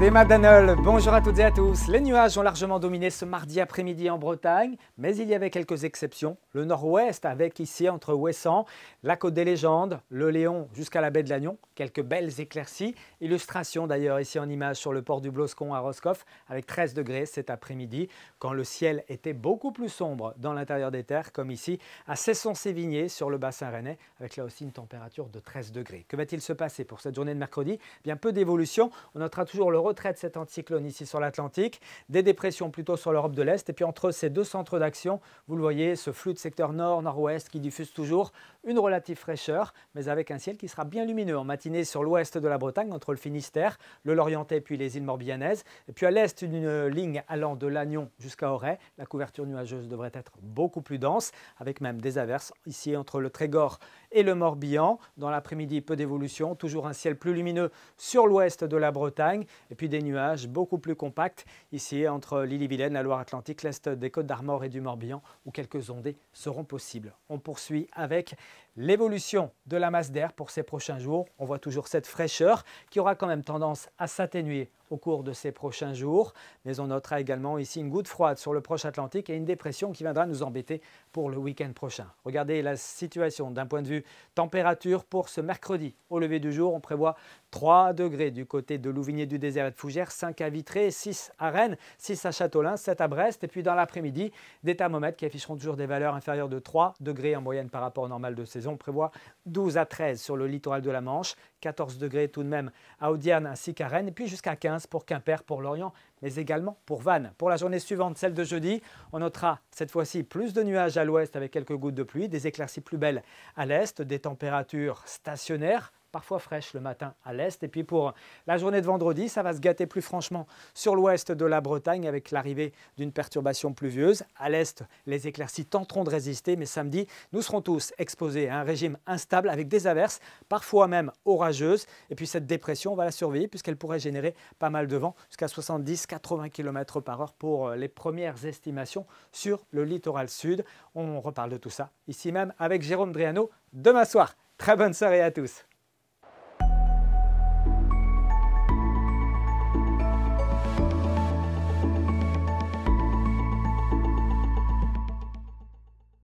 Des Danol, bonjour à toutes et à tous. Les nuages ont largement dominé ce mardi après-midi en Bretagne, mais il y avait quelques exceptions. Le nord-ouest avec ici entre Ouessant, la côte des légendes, le Léon jusqu'à la baie de Lannion, quelques belles éclaircies. Illustration d'ailleurs ici en image sur le port du Bloscon à Roscoff avec 13 degrés cet après-midi, quand le ciel était beaucoup plus sombre dans l'intérieur des terres, comme ici à Cesson-Sévigné sur le bassin rennais, avec là aussi une température de 13 degrés. Que va-t-il se passer pour cette journée de mercredi eh Bien peu d'évolution, on notera toujours le Retrait de cet anticyclone ici sur l'Atlantique, des dépressions plutôt sur l'Europe de l'Est. Et puis entre ces deux centres d'action, vous le voyez, ce flux de secteur nord-nord-ouest qui diffuse toujours une relative fraîcheur, mais avec un ciel qui sera bien lumineux en matinée sur l'ouest de la Bretagne, entre le Finistère, le Lorientais puis les îles Morbihanaises. Et puis à l'est, une ligne allant de Lannion jusqu'à Auray. La couverture nuageuse devrait être beaucoup plus dense, avec même des averses ici entre le Trégor et le Morbihan. Dans l'après-midi, peu d'évolution, toujours un ciel plus lumineux sur l'ouest de la Bretagne. Et puis des nuages beaucoup plus compacts ici entre l'île-et-Vilaine, la Loire-Atlantique, l'est des Côtes d'Armor et du Morbihan où quelques ondées seront possibles. On poursuit avec l'évolution de la masse d'air pour ces prochains jours. On voit toujours cette fraîcheur qui aura quand même tendance à s'atténuer au cours de ces prochains jours. Mais on notera également ici une goutte froide sur le proche Atlantique et une dépression qui viendra nous embêter pour le week-end prochain. Regardez la situation d'un point de vue température pour ce mercredi. Au lever du jour, on prévoit 3 degrés du côté de Louvigné du désert et de Fougères, 5 à Vitré, 6 à Rennes, 6 à Châteaulin, 7 à Brest. Et puis dans l'après-midi, des thermomètres qui afficheront toujours des valeurs inférieures de 3 degrés en moyenne par rapport au normal de saison on prévoit 12 à 13 sur le littoral de la Manche, 14 degrés tout de même à Audierne ainsi qu'à Rennes, et puis jusqu'à 15 pour Quimper, pour Lorient, mais également pour Vannes. Pour la journée suivante, celle de jeudi, on notera cette fois-ci plus de nuages à l'ouest avec quelques gouttes de pluie, des éclaircies plus belles à l'est, des températures stationnaires parfois fraîche le matin à l'est. Et puis pour la journée de vendredi, ça va se gâter plus franchement sur l'ouest de la Bretagne avec l'arrivée d'une perturbation pluvieuse. À l'est, les éclaircies tenteront de résister, mais samedi, nous serons tous exposés à un régime instable avec des averses, parfois même orageuses. Et puis cette dépression, on va la surveiller puisqu'elle pourrait générer pas mal de vent, jusqu'à 70-80 km par heure pour euh, les premières estimations sur le littoral sud. On reparle de tout ça ici même avec Jérôme Driano demain soir. Très bonne soirée à tous.